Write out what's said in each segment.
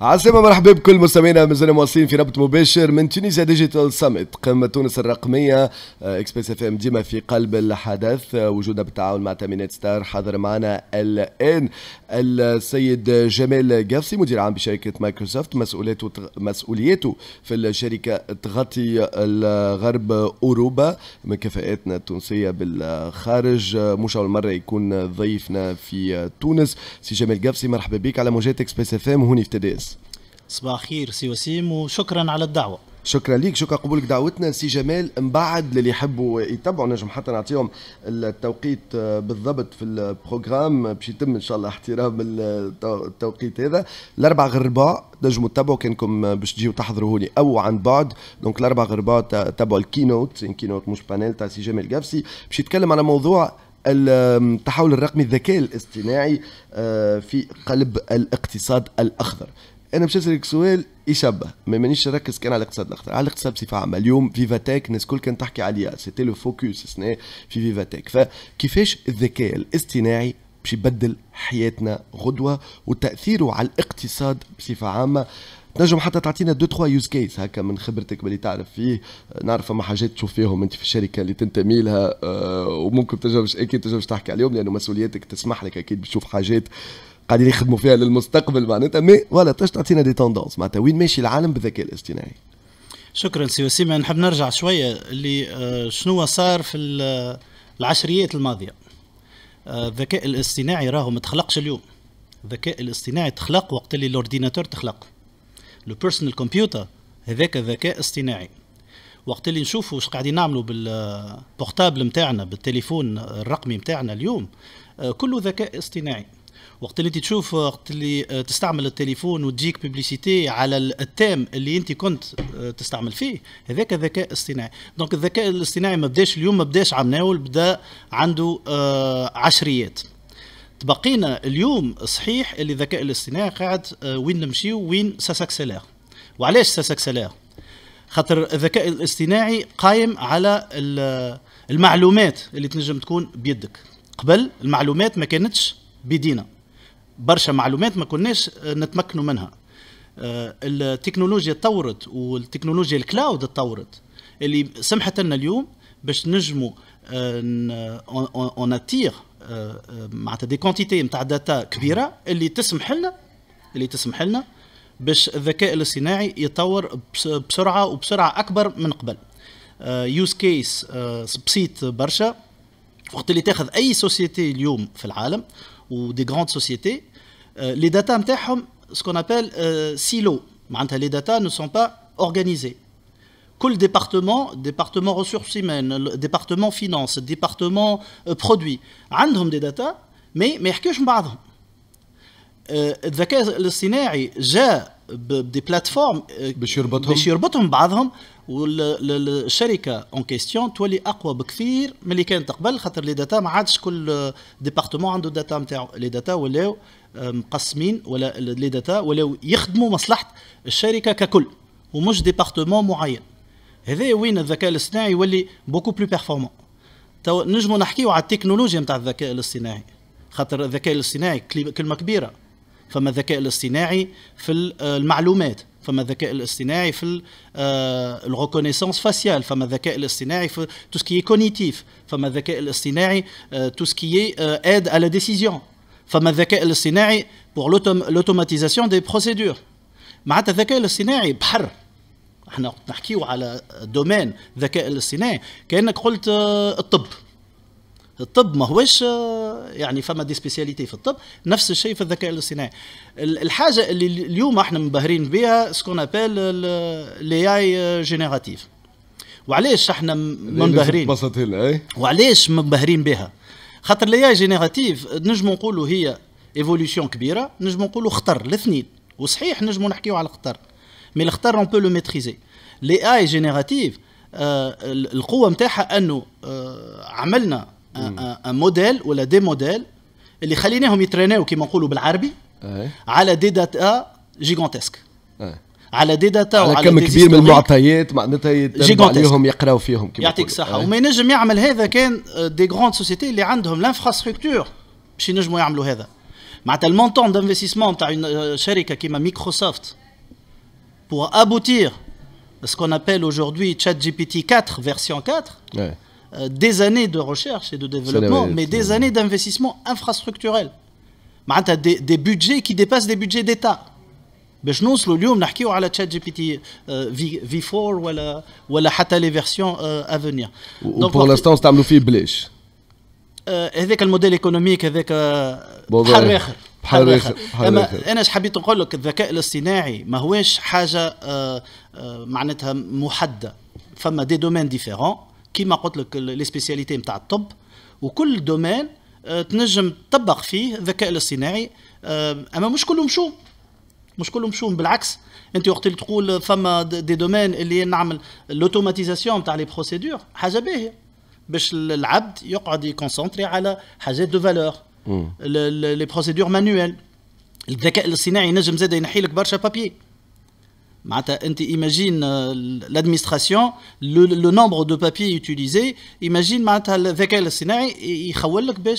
عسلامة مرحبا بكل مستمعينا مازلنا مواصلين في ربط مباشر من تونسيا ديجيتال سامت قمة تونس الرقمية اكسبريس اف ام ديما في قلب الحدث آه، وجودنا بالتعاون مع تامينات ستار حاضر معنا الان السيد جمال قفصي مدير عام بشركة مايكروسوفت مسؤوليته مسؤوليته في الشركة تغطي الغرب أوروبا من كفاءاتنا التونسية بالخارج مش أول مرة يكون ضيفنا في تونس سي جمال قفصي مرحبا بك على موجات اكسبريس اف ام هوني في تداس صباح خير سي وسيم وشكرا على الدعوه شكرا ليك شكرا قبولك دعوتنا سي جمال من بعد للي يحبوا يتبعوا نجم حتى نعطيهم التوقيت بالضبط في البروغرام باش يتم ان شاء الله احترام التوقيت هذا الاربع غرباء نجموا تتبعوا كانكم باش تجيو تحضروا هوني او عن بعد دونك الاربع غرباء تبعوا الكينوت كينوت مش بانيل تاع سي جمال قفسي باش يتكلم على موضوع التحول الرقمي الذكاء الاصطناعي آه، في قلب الاقتصاد الاخضر انا باش نسالك سؤال يشبه ما مانيش نركز كان على الاقتصاد الاخضر على الاقتصاد بصفه عامه اليوم فيفا تيك الناس الكل كانت تحكي عليها سيتي لو فوكس في فيفا تيك فكيفاش الذكاء الاصطناعي باش يبدل حياتنا غدوه وتاثيره على الاقتصاد بصفه عامه تنجم حتى تعطينا دو تخوا يوز كيس هكا من خبرتك باللي تعرف فيه نعرف ما حاجات تشوف فيهم انت في الشركه اللي تنتمي لها آه، وممكن تنجمش اكيد تنجمش تحكي عليهم لانه مسؤولياتك تسمح لك اكيد بتشوف حاجات قاعدين يخدموا فيها للمستقبل معناتها مي ولا باش تعطينا دي توندونس معناتها وين ماشي العالم بالذكاء الاصطناعي شكرا سي وسيم نحب نرجع شويه اللي آه، شنو صار في آه، العشريات الماضيه آه، الذكاء الاصطناعي راهو ما تخلقش اليوم الذكاء الاصطناعي تخلق وقت اللي الاورديناتور تخلق لو بيرسونال كمبيوتر هذاك ذكاء اصطناعي وقت اللي نشوفوا واش قاعدين نعملوا بالبورتابل نتاعنا بالتليفون الرقمي نتاعنا اليوم كله ذكاء اصطناعي وقت اللي تشوف وقت اللي آه، تستعمل التليفون وتجيك بيبليسيتي على التام اللي انت كنت آه، تستعمل فيه هذاك ذكاء اصطناعي دونك الذكاء الاصطناعي ما بداش اليوم ما بداش عم ناول بدا عنده آه، عشريات تبقينا اليوم صحيح اللي الذكاء الاصطناعي قاعد وين نمشي وين ساساكسيلير وعلاش ساساكسيلير خاطر الذكاء الاصطناعي قايم على المعلومات اللي تنجم تكون بيدك قبل المعلومات ما كانتش بيدينا برشا معلومات ما كناش آه، نتمكنوا منها آه، التكنولوجيا تطورت والتكنولوجيا الكلاود تطورت اللي سمحت لنا اليوم باش نجموا اون اتير معناتها دي كونتيتي نتاع داتا كبيره اللي تسمح لنا اللي تسمح لنا باش الذكاء الاصطناعي يتطور بسرعه وبسرعه اكبر من قبل يوز كيس بسيط برشا وقت اللي تاخذ اي سوسيتي اليوم في العالم ou des grandes sociétés, euh, les data ont hum, ce qu'on appelle euh, silos. Les data ne sont pas organisés. le département Département ressources humaines, département finance, département produit, euh, produits. des data, mais ils ne parlent pas le scénario, جاء des plateformes, باش يربطهم باش يربطهم بعضهم والشركه اون كيستيون تولي اقوى بكثير من اللي كانت قبل خاطر لي داتا ما عادش كل ديبارتمون عنده داتا نتاعو لي داتا ولاو آه، مقسمين ولا لي داتا ولاو يخدموا مصلحه الشركه ككل ومش ديبارتمون معين هذا وين الذكاء الاصطناعي يولي بوكو بلو بيرفورمون تو نجمو نحكيو على التكنولوجيا نتاع الذكاء الاصطناعي خاطر الذكاء الاصطناعي كلمه كبيره فما الذكاء الاصطناعي في آه، المعلومات فما الذكاء الاصطناعي في الغوكونيسونس فاسيال آه، فما الذكاء الاصطناعي في تو سكي كونيتيف فما الذكاء الاصطناعي تو سكي ايد على ديسيزيون فما الذكاء الاصطناعي بور لوتوماتيزاسيون دي بروسيدور معناتها الذكاء الاصطناعي بحر احنا نحكيو على دومين الذكاء الاصطناعي كانك قلت آه، الطب الطب ما هوش آه، يعني فما دي سبيسياليتي في الطب نفس الشيء في الذكاء الاصطناعي الحاجه اللي اليوم احنا منبهرين بها سكون ابل الاي اي جينيراتيف وعلاش احنا منبهرين وعلاش منبهرين بها خاطر الاي جينيراتيف نجم نقولوا هي ايفولوسيون كبيره نجم نقولوا خطر الاثنين وصحيح نجم نحكيو على الخطر مي الخطر اون بو لو ميتريزي الاي جينيراتيف القوه نتاعها انه آه، عملنا ان موديل ولا دي موديل اللي خليناهم يتريناو كيما نقولوا بالعربي أيه. على دي داتا جيغونتسك أيه. على دي داتا على وعلى كم كبير من المعطيات معناتها عليهم يقراو فيهم كما يعطيك الصحه إيه. وما ينجم يعمل هذا كان آه، دي غروند سوسيتي اللي عندهم لانفراستركتور باش ينجموا يعملوا هذا معناتها المونتون دانفستيسمون تاع آه، شركه كيما مايكروسوفت pour aboutir à ce qu'on appelle aujourd'hui ChatGPT 4 version 4 ouais. Euh, des années de recherche et de développement, mais des années d'investissement infrastructurel. Tu des, budgets qui dépassent des budgets d'État. Mais je pense que nous avons parlé de ChatGPT euh, V4 ou même les versions euh, à venir. pour l'instant, c'est un blech. هذاك avec le modèle économique avec. بحال الاخر انا اش حبيت نقول لك الذكاء الاصطناعي ما de حاجه معناتها y فما des domaines différents. كيما قلت لك لي سبيسياليتي نتاع الطب وكل دومين آه، تنجم تطبق فيه الذكاء الاصطناعي آه، اما مش كلهم شو مش كلهم شو بالعكس انت وقت اللي تقول فما دي دومين اللي نعمل لوتوماتيزاسيون نتاع لي بروسيدور حاجه باهيه باش العبد يقعد يكونسونتري على حاجات دو فالور لي بروسيدور مانويل الذكاء الاصطناعي ينجم زاد ينحي لك برشا بابيي Imagine euh, l'administration, le, nombre de papiers utilisés. Imagine avec il a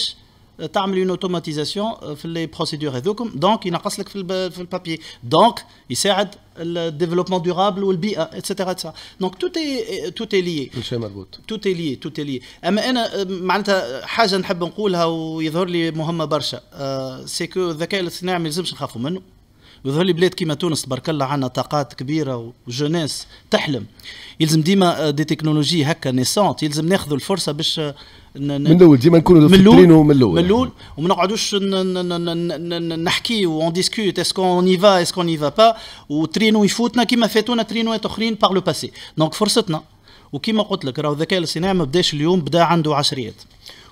euh, une automatisation euh, les procédures. Donc, il le papier. Donc, il sert le développement durable ou le etc. Donc, tout est, tout est lié. Tout est lié. Tout est lié. dire, c'est que le يظهر لي بلاد كيما تونس تبارك الله عندنا طاقات كبيره وجوناس تحلم يلزم ديما آه، دي تكنولوجي هكا نيسونت يلزم ناخذوا الفرصه باش آه، من الاول ديما نكونوا من الاول من الاول من الاول وما نقعدوش نحكي اون ديسكوت اسكو اون يفا اسكو اون يفا با وترينو يفوتنا كيما فاتونا ترينوات اخرين باغ لو باسي دونك فرصتنا وكما قلت لك راهو الذكاء الاصطناعي ما بداش اليوم بدا عنده عشريات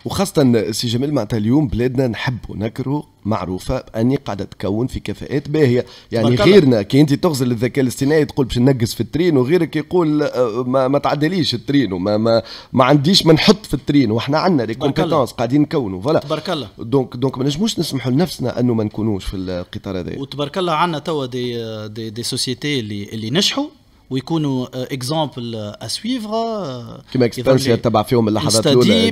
وخاصة سي جميل معناتها اليوم بلادنا نحب ونكره معروفة أني قاعدة تكون في كفاءات باهية يعني غيرنا كي أنت تغزل الذكاء الاصطناعي تقول باش ننقص في الترين وغيرك يقول آه، ما, ما تعدليش الترين وما ما, ما عنديش ما نحط في الترين وإحنا عندنا لي كومبيتونس قاعدين نكونوا فوالا تبارك الله دونك دونك ما نجموش نسمحوا لنفسنا أنه ما نكونوش في القطار هذا وتبارك الله عندنا توا دي, دي, دي سوسيتي اللي اللي نجحوا ويكونوا اكزامبل اسويفغ كيما اكسبانسيا تبع فيهم اللحظات الاولى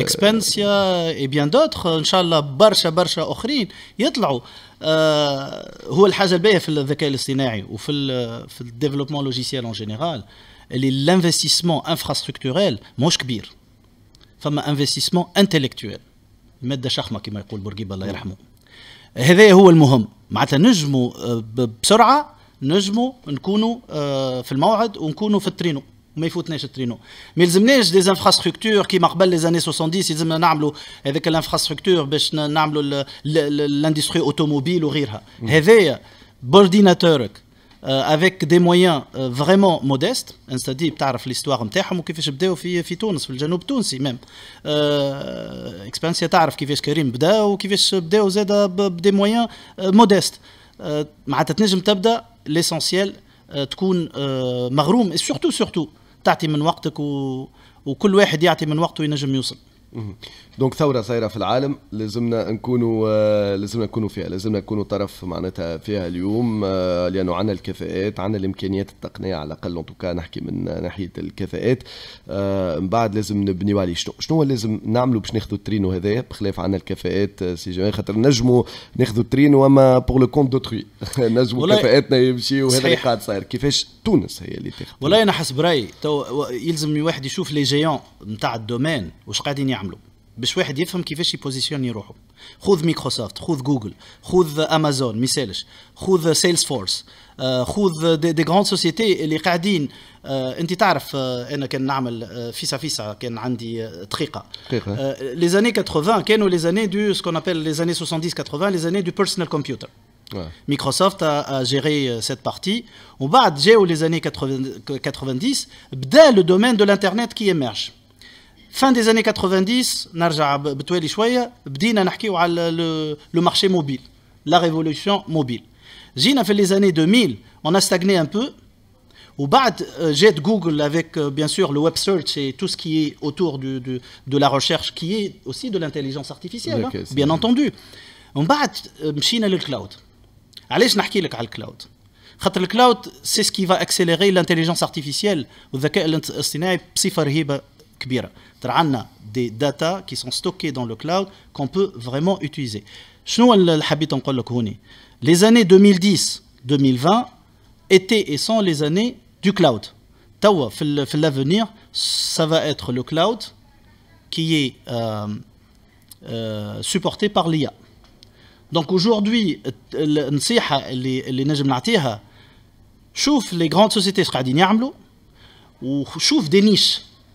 اكسبانسيا اي بيان دوتر ان شاء الله برشا برشا اخرين يطلعوا آه، هو الحاجه الباهيه في الذكاء الاصطناعي وفي في الديفلوبمون لوجيسيال اون جينيرال اللي الانفستيسمون انفراستركتوريل موش كبير فما انفستيسمون انتلكتويل ماده شخمه كما يقول بورقيبه الله يرحمه هذا هو المهم معناتها نجموا آه، بسرعه نجموا نكونوا آه، في الموعد ونكونوا في الترينو ما يفوتناش الترينو ما يلزمناش دي انفراستركتور كيما قبل لي زاني 70 يلزمنا نعملوا هذاك الانفراستركتور باش نعملوا الاندستري اوتوموبيل وغيرها هذايا بورديناتورك افيك دي مويان فريمون موديست انستادي بتعرف ليستواغ نتاعهم وكيفاش بداو في في تونس في الجنوب التونسي ميم اكسبانسيا آه، تعرف كيفاش كريم بدا وكيفاش بداو زاد بدي مويان موديست معناتها تنجم تبدا ليسونسيال euh, تكون euh, مغروم سورتو سورتو تعطي من وقتك و... وكل واحد يعطي من وقته ينجم يوصل دونك ثوره صايره في العالم لازمنا نكونوا آه، لازمنا نكونوا فيها لازمنا نكونوا طرف معناتها فيها اليوم آه، لانه عندنا الكفاءات عندنا الامكانيات التقنيه على الاقل ان نحكي من ناحيه الكفاءات آه، من بعد لازم نبنيو عليه شنو شنو لازم نعملوا باش ناخذوا الترينو هذايا بخلاف عندنا الكفاءات سي جماعه خاطر نجموا ناخذوا الترينو اما بور لو كونت دوتري نجموا كفاءاتنا يمشي وهذا اللي قاعد صاير كيفاش تونس هي اللي تاخذ والله انا حسب رايي تو يلزم الواحد يشوف لي جيون نتاع الدومين واش قاعدين يعملوا Il y a des gens qui ont une position. Microsoft, Google, Amazon, Salesforce, des grandes sociétés. Les gens qui ont fait un travail fis-à-fis, Les années 80, ce qu'on appelle les années 70-80, les années du personal computer. Microsoft a géré euh, cette partie. Au bas de l'année 90, c'est le domaine de l'Internet qui émerge fin des années 90, le marché mobile, la révolution mobile. Jina fait les années 2000, on a stagné un peu. J'ai bad euh, jette Google avec euh, bien sûr le web search et tout ce qui est autour du, de la recherche qui est aussi de l'intelligence artificielle, hein, bien entendu. On bad machine euh, le cloud. Allez, le cloud. Le cloud, c'est ce qui va accélérer l'intelligence artificielle. Il y a qui sont qui sont stockées dans qu'on peut vraiment utiliser. vraiment utiliser. Les années 2010 2020 étaient et sont les années du cloud. l'avenir, ça va être le cloud qui est euh, euh, supporté par l'IA. Donc aujourd'hui, euh, les les grandes sociétés, ou des niches.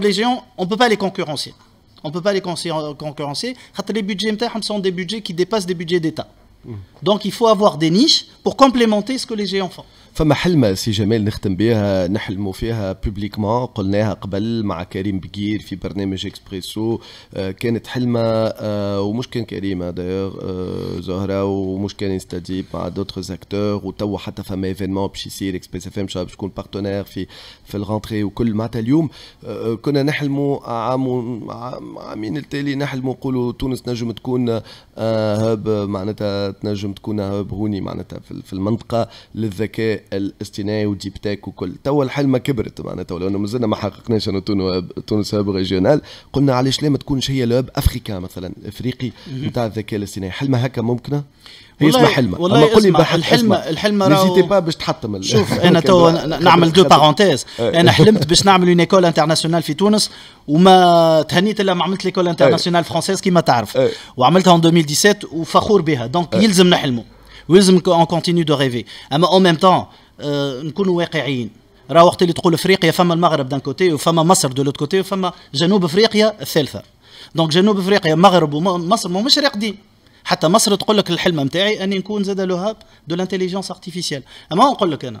les géants, on ne peut pas les concurrencer. On ne peut pas les concurrencer. Les budgets sont des budgets qui dépassent des budgets d'État. Mm. Donc il faut avoir des niches pour complémenter ce que les géants font. فما حلمة سي جمال نختم بها نحلموا فيها بوبليكمون قلناها قبل مع كريم بكير في برنامج اكسبريسو آه، كانت حلمة آه، ومش كان كريم دايوغ آه، زهرة ومش كان ستادي مع دوتر اكتور وتو حتى فما ايفينمون باش يصير اكسبريس اف ام باش تكون بارتنير في في الغونتري وكل معناتها اليوم كنا نحلموا عام عامين التالي نحلموا نقولوا تونس تنجم تكون هاب معناتها تنجم تكون هاب هوني معناتها في المنطقة للذكاء الاصطناعي وديب تاك وكل توا الحلمه كبرت معناتها ولو انه مازلنا ما حققناش انه تونس هاب ريجيونال قلنا علاش لا ما تكونش هي لوب افريكا مثلا افريقي نتاع الذكاء الاصطناعي حلمه هكا ممكنه هي اسمها حلمه والله قول لي الحلمه الحلمه نسيتي با باش تحطم شوف انا تو نعمل دو بارونتيز انا حلمت باش نعمل اون ايكول انترناسيونال في تونس وما تهنيت الا ما عملت ليكول انترناسيونال فرونسيز كيما تعرف وعملتها ان 2017 وفخور بها دونك يلزم نحلموا ولازم اون كونتينيو دو ريفي اما او ميم طون نكونوا واقعيين راه وقت اللي تقول افريقيا فما المغرب دان كوتي وفما مصر دو لوت كوتي وفما جنوب افريقيا الثالثه دونك جنوب افريقيا المغرب ومصر ماهمش راقدين حتى مصر تقول لك الحلم نتاعي اني نكون زاد لوهاب دو لانتيليجونس ارتيفيسيال اما نقول لك انا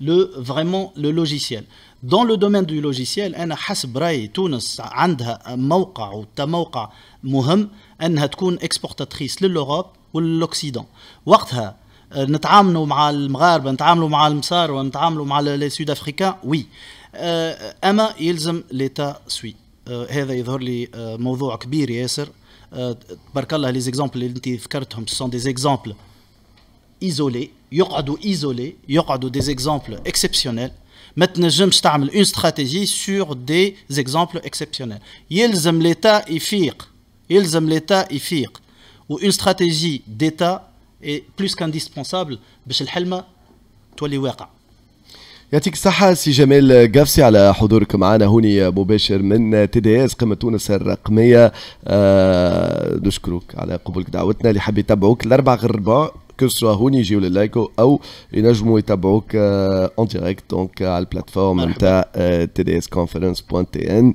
le, vraiment le logiciel dans le domaine du logiciel انا حسب رايي تونس عندها موقع وتموقع مهم انها تكون l'Europe للاوروب وللوكسيدون وقتها آه، نتعاملوا مع المغاربه نتعاملوا مع المسار نتعاملوا مع لي سود افريكان وي اما يلزم ليتا آه، سوي هذا يظهر لي آه، موضوع كبير ياسر تبارك الله لي زيكزامبل اللي انت ذكرتهم سون دي زيكزامبل isolé, يقعدوا isolé, يقعدوا des exemples exceptionnels. Maintenant, je me une stratégie sur des exemples exceptionnels. يلزم l'État يفيق. يلزم l'État يفيق. Ou une stratégie d'État est plus qu'indispensable باش الحلمة تولي واقع. يعطيك الصحة سي جمال قفسي على حضورك معنا هوني مباشر من تي دي اس قمة تونس الرقمية أه نشكرك على قبولك دعوتنا اللي حاب يتبعوك الأربع غرباء que ce soit هون يجيو للايكو او ينجموا يتابعوك اون ديريكت دونك على البلاتفورم نتاع تي دي اس كونفرنس بوانت تي ان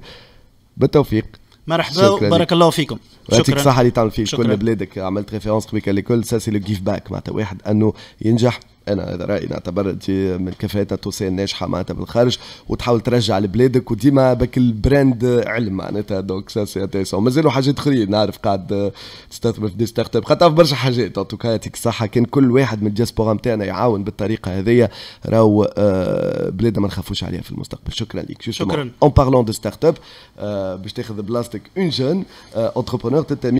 بالتوفيق مرحبا وبارك الله فيكم شكرا يعطيك الصحه اللي تعمل فيه كل بلادك عملت ريفيرونس قبيك على سا سي لو جيف باك معناتها واحد انه ينجح انا هذا رايي نعتبر انت من الكفاءات التونسيه الناجحه معناتها بالخارج وتحاول ترجع لبلادك وديما بك البراند علم معناتها دونك سا سي انتيسون مازالوا حاجات اخرين نعرف قاعد تستثمر في دي ستارت اب خاطر برشا حاجات ان يعطيك الصحه كان كل واحد من الجاسبورا نتاعنا يعاون بالطريقه هذيا راهو آه، بلادنا ما نخافوش عليها في المستقبل شكرا لك شكرا اون بارلون دو ستارت اب آه، باش تاخذ بلاستيك اون جون اونتربرونور تتمي